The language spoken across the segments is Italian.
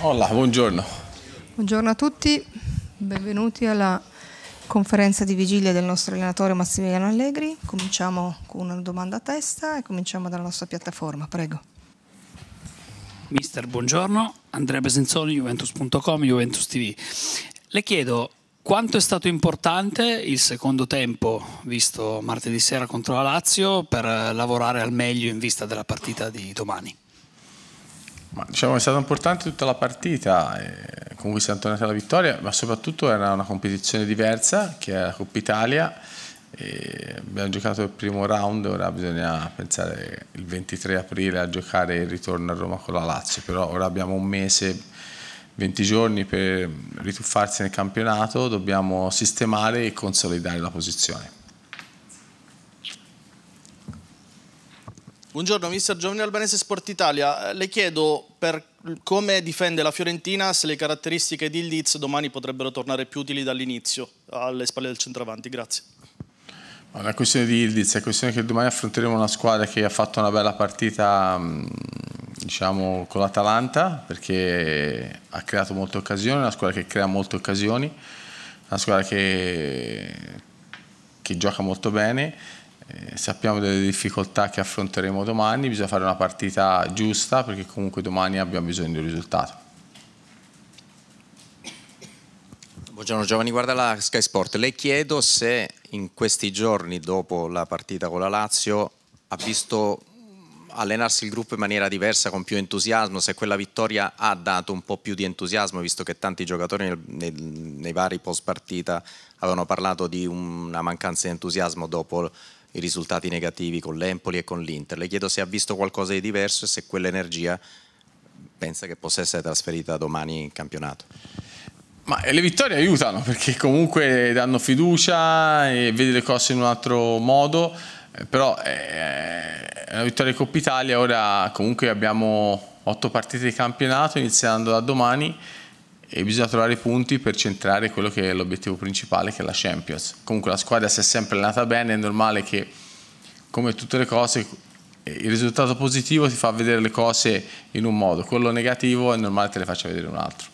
Hola, buongiorno. Buongiorno a tutti, benvenuti alla conferenza di vigilia del nostro allenatore Massimiliano Allegri. Cominciamo con una domanda a testa e cominciamo dalla nostra piattaforma, prego. Mister, buongiorno. Andrea Besenzoni, Juventus.com, Juventus TV. Le chiedo quanto è stato importante il secondo tempo visto martedì sera contro la Lazio per lavorare al meglio in vista della partita di domani? Ma diciamo è stata importante tutta la partita, eh, comunque siamo tornati alla vittoria, ma soprattutto era una competizione diversa che è la Coppa Italia. abbiamo giocato il primo round, ora bisogna pensare il 23 aprile a giocare il ritorno a Roma con la Lazio, però ora abbiamo un mese, 20 giorni per rituffarsi nel campionato, dobbiamo sistemare e consolidare la posizione. Buongiorno mister Giovanni Albanese Sport Italia, eh, le chiedo per come difende la Fiorentina se le caratteristiche di Ildiz domani potrebbero tornare più utili dall'inizio alle spalle del centravanti, grazie. La questione di Ildiz è questione che domani affronteremo una squadra che ha fatto una bella partita mm, diciamo, con l'Atalanta perché ha creato molte occasioni, una squadra che crea molte occasioni, una squadra che, che gioca molto bene eh, sappiamo delle difficoltà che affronteremo domani, bisogna fare una partita giusta perché comunque domani abbiamo bisogno di un risultato. Buongiorno Giovanni, guarda la Sky Sport, le chiedo se in questi giorni dopo la partita con la Lazio ha visto allenarsi il gruppo in maniera diversa, con più entusiasmo, se quella vittoria ha dato un po' più di entusiasmo, visto che tanti giocatori nel, nel, nei vari post partita avevano parlato di una mancanza di entusiasmo dopo la i risultati negativi con l'Empoli e con l'Inter. Le chiedo se ha visto qualcosa di diverso e se quell'energia pensa che possa essere trasferita domani in campionato. Ma eh, le vittorie aiutano perché comunque danno fiducia e vedi le cose in un altro modo, eh, però è eh, una vittoria di Coppa Italia, ora comunque abbiamo otto partite di campionato iniziando da domani e bisogna trovare i punti per centrare quello che è l'obiettivo principale che è la Champions. Comunque la squadra si è sempre allenata bene, è normale che come tutte le cose il risultato positivo ti fa vedere le cose in un modo, quello negativo è normale che te le faccia vedere un altro.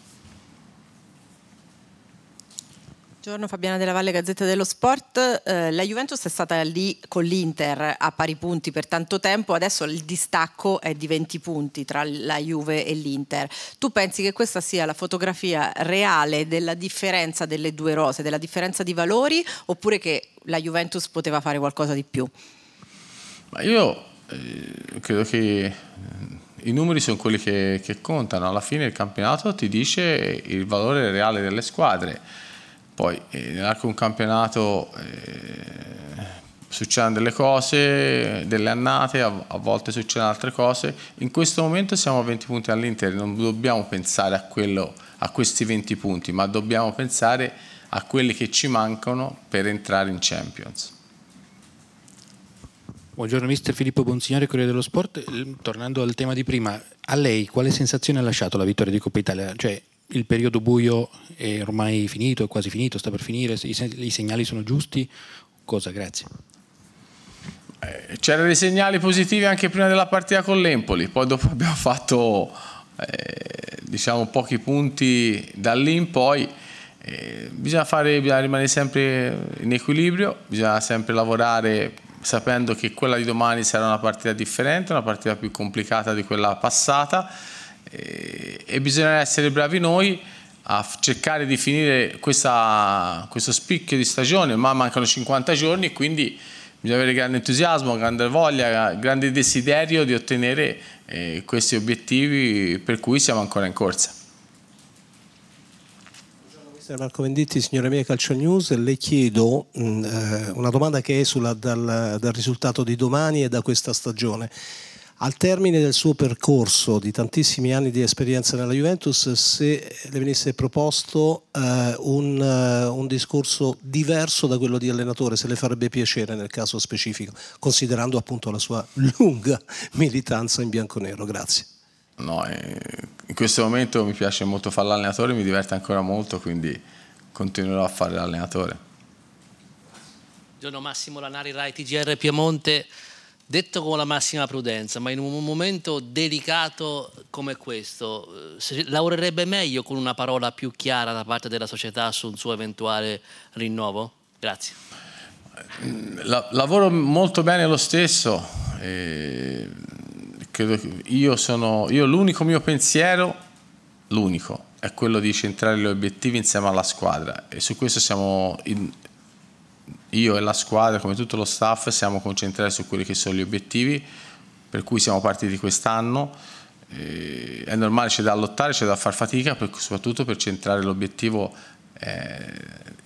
Buongiorno Fabiana della Valle, Gazzetta dello Sport. Eh, la Juventus è stata lì con l'Inter a pari punti per tanto tempo, adesso il distacco è di 20 punti tra la Juve e l'Inter. Tu pensi che questa sia la fotografia reale della differenza delle due rose, della differenza di valori oppure che la Juventus poteva fare qualcosa di più? Ma io eh, credo che eh, i numeri sono quelli che, che contano, alla fine il campionato ti dice il valore reale delle squadre poi eh, nell'arco di un campionato eh, succedono delle cose, delle annate, a, a, volte succedono altre cose. In questo momento siamo a 20 punti all'Inter, non dobbiamo pensare a, quello, a questi 20 punti, ma dobbiamo pensare a quelli che ci mancano per entrare in Champions. Buongiorno mister Filippo Bonsignore, Corriere dello Sport. Tornando al tema di prima, a lei quale sensazione ha lasciato la vittoria di Coppa Italia? Cioè, il periodo buio è ormai finito, è quasi finito, sta per finire, i segnali sono giusti? Cosa? Grazie. Eh, c'erano dei segnali positivi anche prima della partita con l'Empoli, poi dopo abbiamo fatto eh, diciamo pochi punti da lì in poi. Eh, bisogna, fare, bisogna rimanere sempre in equilibrio, bisogna sempre lavorare sapendo che quella di domani sarà una partita differente, una partita più complicata di quella passata eh, e bisogna essere bravi noi a cercare di finire questa, questo spicchio di stagione, ma mancano 50 giorni, quindi bisogna avere grande entusiasmo, grande voglia, grande desiderio di ottenere eh, questi obiettivi per cui siamo ancora in corsa. Buongiorno, Marco Venditti, signora mia Calcio News, le chiedo mh, mm, eh, una domanda che esula dal, dal risultato di domani e da questa stagione al termine del suo percorso di tantissimi anni di esperienza nella Juventus, se le venisse proposto eh, un, eh, un, discorso diverso da quello di allenatore, se le farebbe piacere nel caso specifico, considerando appunto la sua lunga militanza in bianco-nero. Grazie. No, eh, in questo momento mi piace molto fare l'allenatore, mi diverte ancora molto, quindi continuerò a fare l'allenatore. Buongiorno Massimo Lanari, Rai TGR Piemonte detto con la massima prudenza, ma in un momento delicato come questo, eh, lavorerebbe meglio con una parola più chiara da parte della società sul suo eventuale rinnovo? Grazie. Mm, la, lavoro molto bene lo stesso, eh, io sono io l'unico mio pensiero, l'unico, è quello di centrare gli obiettivi insieme alla squadra e su questo siamo in, io e la squadra, come tutto lo staff, siamo concentrati su quelli che sono gli obiettivi per cui siamo partiti quest'anno. Eh, è normale, c'è da lottare, c'è da far fatica, soprattutto per centrare l'obiettivo eh,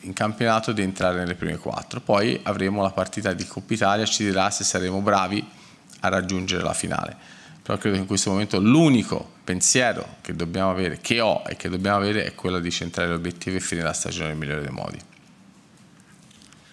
in campionato di entrare nelle prime quattro. Poi avremo la partita di Coppa Italia, ci dirà se saremo bravi a raggiungere la finale. Però credo che in questo momento l'unico pensiero che dobbiamo avere, che ho e che dobbiamo avere, è quello di centrare l'obiettivo e finire la stagione nel migliore dei modi.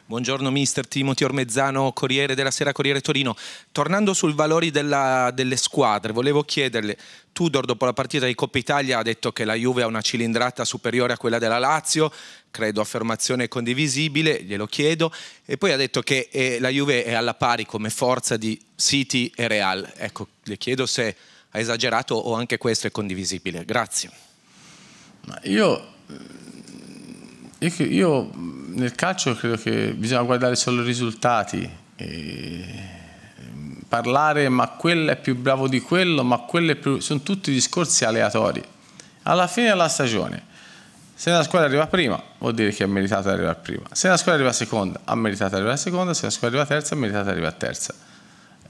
Buongiorno mister Timothy Ormezzano, Corriere della Sera, Corriere Torino. Tornando sui valori della, delle squadre, volevo chiederle, Tudor dopo la partita di Coppa Italia ha detto che la Juve ha una cilindrata superiore a quella della Lazio, credo affermazione condivisibile, glielo chiedo, e poi ha detto che eh, la Juve è alla pari come forza di City e Real. Ecco, le chiedo se ha esagerato o anche questo è condivisibile. Grazie. Ma io io, nel calcio credo che bisogna guardare solo i risultati. E parlare ma quello è più bravo di quello, ma quello è più... sono tutti discorsi aleatori. Alla fine della stagione, se una squadra arriva prima, vuol dire che ha meritato di arrivare prima. Se una squadra arriva seconda, ha meritato di arrivare seconda. Se una squadra arriva terza, ha meritato di arrivare terza.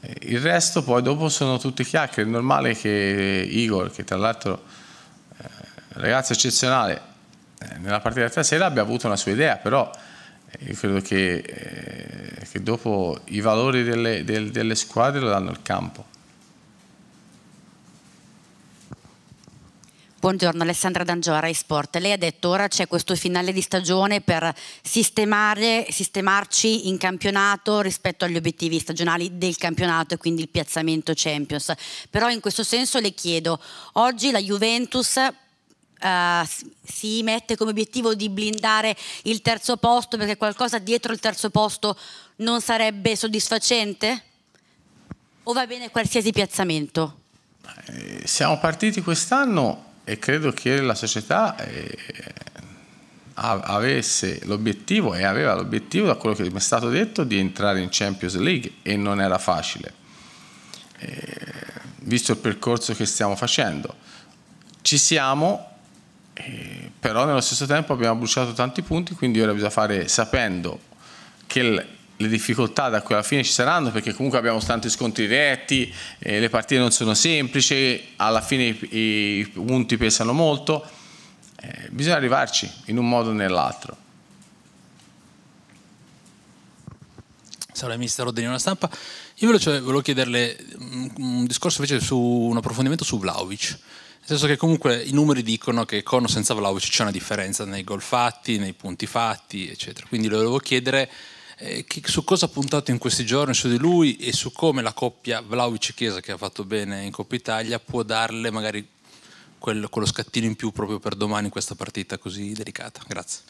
Eh, il resto poi dopo sono tutti chiacchiere. È normale che Igor, che tra l'altro eh, ragazzo eccezionale, eh, nella partita di stasera abbia avuto una sua idea, però eh, io credo che, eh, che dopo i valori delle, del, delle, squadre lo danno il campo. Buongiorno Alessandra D'Angiora, Sport. Lei ha detto ora c'è questo finale di stagione per sistemarci in campionato rispetto agli obiettivi stagionali del campionato e quindi il piazzamento Champions. Però in questo senso le chiedo, oggi la Juventus Uh, si mette come obiettivo di blindare il terzo posto perché qualcosa dietro il terzo posto non sarebbe soddisfacente? O va bene qualsiasi piazzamento? Eh, siamo partiti quest'anno e credo che la società eh, avesse l'obiettivo e aveva l'obiettivo, da quello che mi è stato detto, di entrare in Champions League e non era facile, eh, visto il percorso che stiamo facendo. Ci siamo, eh, però nello stesso tempo abbiamo bruciato tanti punti, quindi ora bisogna fare sapendo che il, le difficoltà da qui alla fine ci saranno perché comunque abbiamo tanti scontri diretti, eh, le partite non sono semplici, alla fine i, i punti pesano molto, eh, bisogna arrivarci in un modo o nell'altro. Salve mister Rodini, una stampa. Io volevo, volevo chiederle mm, un discorso invece su un approfondimento su Vlaovic nel senso che comunque i numeri dicono che con o senza Vlaovic c'è una differenza nei gol fatti, nei punti fatti, eccetera. Quindi le volevo chiedere eh, che, su cosa ha puntato in questi giorni su di lui e su come la coppia Vlaovic-Chiesa che ha fatto bene in Coppa Italia può darle magari quel, quello scattino in più proprio per domani in questa partita così delicata. Grazie.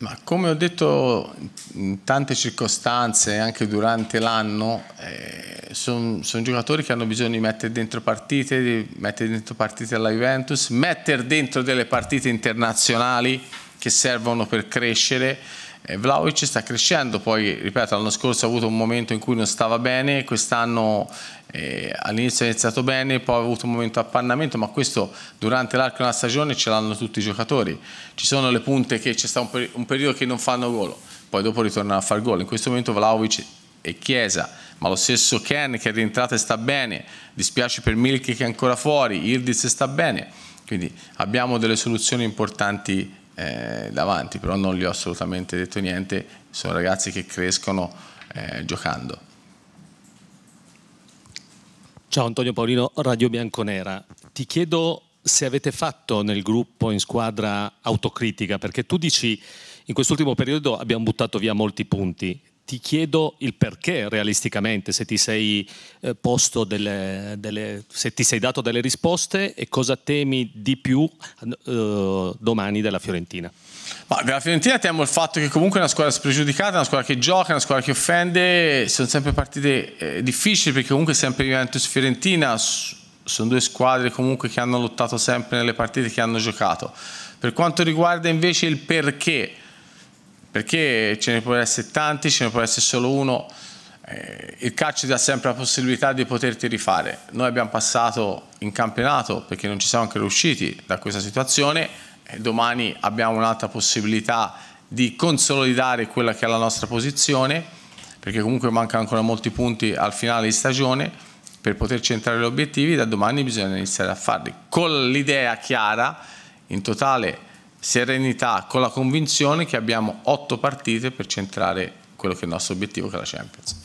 Ma come ho detto in tante circostanze, anche durante l'anno, eh, sono son giocatori che hanno bisogno di mettere dentro partite, di mettere dentro partite alla Juventus, mettere dentro delle partite internazionali che servono per crescere eh, Vlaovic sta crescendo, poi ripeto l'anno scorso ha avuto un momento in cui non stava bene, quest'anno eh, all'inizio è iniziato bene, poi ha avuto un momento di appannamento, ma questo durante l'arco della stagione ce l'hanno tutti i giocatori. Ci sono le punte che c'è stato un, per un periodo che non fanno gol, poi dopo ritornano a far gol. In questo momento Vlaovic e Chiesa, ma lo stesso Ken che è rientrato e sta bene, dispiace per Milk che è ancora fuori, Irdiz sta bene. Quindi abbiamo delle soluzioni importanti eh, davanti, però non gli ho assolutamente detto niente, sono ragazzi che crescono eh, giocando. Ciao Antonio Paolino, Radio Bianconera. Ti chiedo se avete fatto nel gruppo, in squadra, autocritica, perché tu dici in quest'ultimo periodo abbiamo buttato via molti punti, ti chiedo il perché realisticamente, se ti sei, eh, delle, delle, se ti sei dato delle risposte e cosa temi di più eh, domani della Fiorentina. Ma della Fiorentina temo il fatto che comunque è una squadra spregiudicata, una squadra che gioca, una squadra che offende, sono sempre partite eh, difficili perché comunque sempre Juventus-Fiorentina sono due squadre comunque che hanno lottato sempre nelle partite che hanno giocato. Per quanto riguarda invece il perché, perché ce ne può essere tanti, ce ne può essere solo uno. Eh, il calcio ti dà sempre la possibilità di poterti rifare. Noi abbiamo passato in campionato perché non ci siamo anche riusciti da questa situazione e domani abbiamo un'altra possibilità di consolidare quella che è la nostra posizione perché comunque mancano ancora molti punti al finale di stagione per poter centrare gli obiettivi da domani bisogna iniziare a farli con l'idea chiara in totale serenità, con la convinzione che abbiamo otto partite per centrare quello che è il nostro obiettivo, che è la Champions.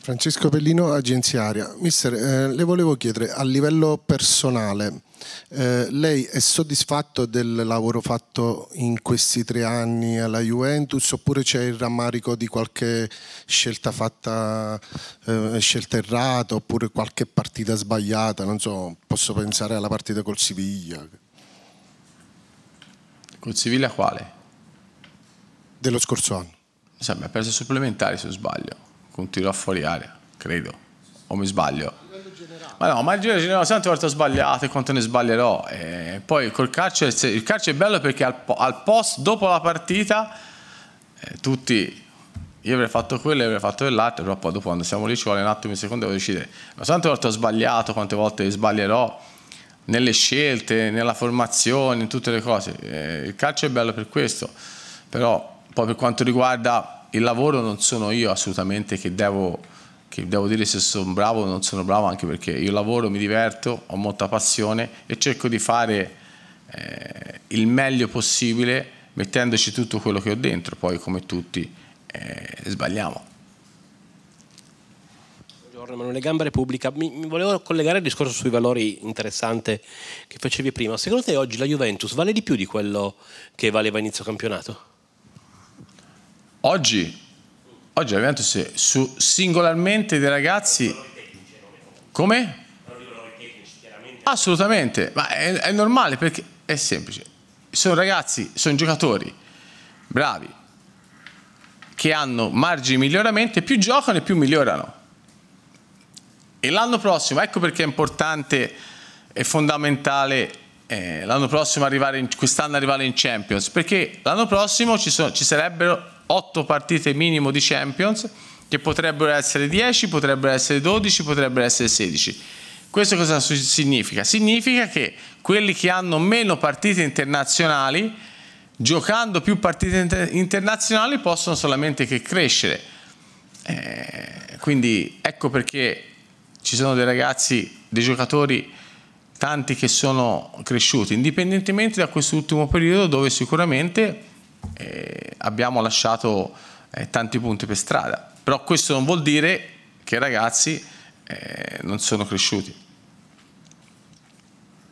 Francesco Pellino, agenzia Aria. Mister, eh, le volevo chiedere, a livello personale, eh, lei è soddisfatto del lavoro fatto in questi tre anni alla Juventus oppure c'è il rammarico di qualche scelta fatta, eh, scelta errata oppure qualche partita sbagliata? Non so, posso pensare alla partita col Siviglia. Con Siviglia quale? Dello scorso anno. Mi mi ha perso supplementari se non sbaglio, Continuo a fuori aria, credo. O mi sbaglio? Ma no, ma il giro generale tante volte ho sbagliato e quanto ne sbaglierò. E poi col calcio, il calcio è bello perché al, al post, dopo la partita, eh, tutti io avrei fatto quello e avrei fatto quell'altro, però poi dopo quando siamo lì ci vuole un attimo, un secondo devo decidere. Ma tante volte ho sbagliato, quante volte sbaglierò nelle scelte, nella formazione, in tutte le cose. Eh, il calcio è bello per questo, però poi per quanto riguarda il lavoro non sono io assolutamente che devo, che devo dire se sono bravo o non sono bravo, anche perché io lavoro, mi diverto, ho molta passione e cerco di fare eh, il meglio possibile mettendoci tutto quello che ho dentro, poi come tutti eh, sbagliamo. Buongiorno, Emanuele Gamba Repubblica. Mi, mi, volevo collegare al discorso sui valori interessante che facevi prima. Secondo te oggi la Juventus vale di più di quello che valeva inizio campionato? Oggi? Oggi la Juventus è su singolarmente dei ragazzi... Come? Assolutamente, ma è, è normale perché è semplice. Sono ragazzi, sono giocatori bravi, che hanno margini di miglioramento e più giocano e più migliorano. E l'anno prossimo, ecco perché è importante e fondamentale eh, l'anno prossimo arrivare in, quest'anno arrivare in Champions, perché l'anno prossimo ci, sono, ci sarebbero 8 partite minimo di Champions, che potrebbero essere 10, potrebbero essere 12, potrebbero essere 16. Questo cosa significa? Significa che quelli che hanno meno partite internazionali, giocando più partite inter internazionali, possono solamente che crescere. Eh, quindi ecco perché ci sono dei ragazzi, dei giocatori, tanti che sono cresciuti, indipendentemente da quest'ultimo periodo dove sicuramente eh, abbiamo lasciato eh, tanti punti per strada. Però questo non vuol dire che i ragazzi eh, non sono cresciuti.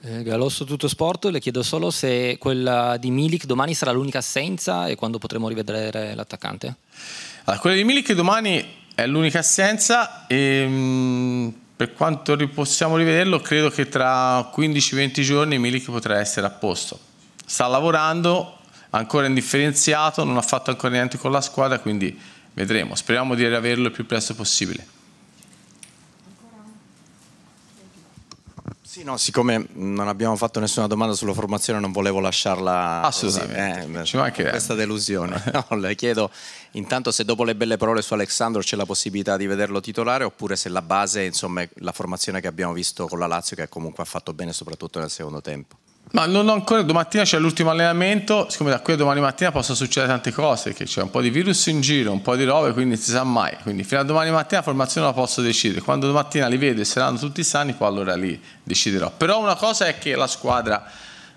Eh, Galosso tutto sport, le chiedo solo se quella di Milik domani sarà l'unica assenza e quando potremo rivedere l'attaccante. Allora, quella di Milik domani è l'unica assenza e, ehm, per quanto possiamo rivederlo, credo che tra 15-20 giorni Milik potrà essere a posto. Sta lavorando, ancora indifferenziato, non ha fatto ancora niente con la squadra, quindi vedremo. Speriamo di riaverlo il più presto possibile. Sì, no, siccome non abbiamo fatto nessuna domanda sulla formazione, non volevo lasciarla assolutamente. Così, eh, Ci Questa delusione. No, le chiedo intanto se dopo le belle parole su Alexandro c'è la possibilità di vederlo titolare oppure se la base, insomma, è la formazione che abbiamo visto con la Lazio, che comunque ha fatto bene soprattutto nel secondo tempo. Ma non ho ancora, domattina c'è l'ultimo allenamento, siccome da qui a domani mattina possono succedere tante cose, che c'è un po' di virus in giro, un po' di robe, quindi non si sa mai. Quindi fino a domani mattina la formazione la posso decidere. Quando domattina li vedo e saranno tutti sani, poi allora lì deciderò. Però una cosa è che la squadra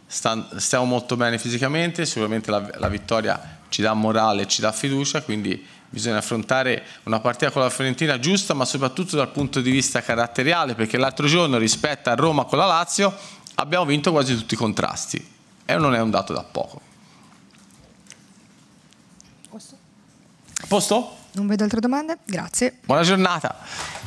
sta, stiamo molto bene fisicamente, sicuramente la, la vittoria ci dà morale, ci dà fiducia, quindi bisogna affrontare una partita con la Fiorentina giusta, ma soprattutto dal punto di vista caratteriale, perché l'altro giorno rispetto a Roma con la Lazio abbiamo vinto quasi tutti i contrasti e non è un dato da poco. Posto? Posto? Non vedo altre domande, grazie. Buona giornata.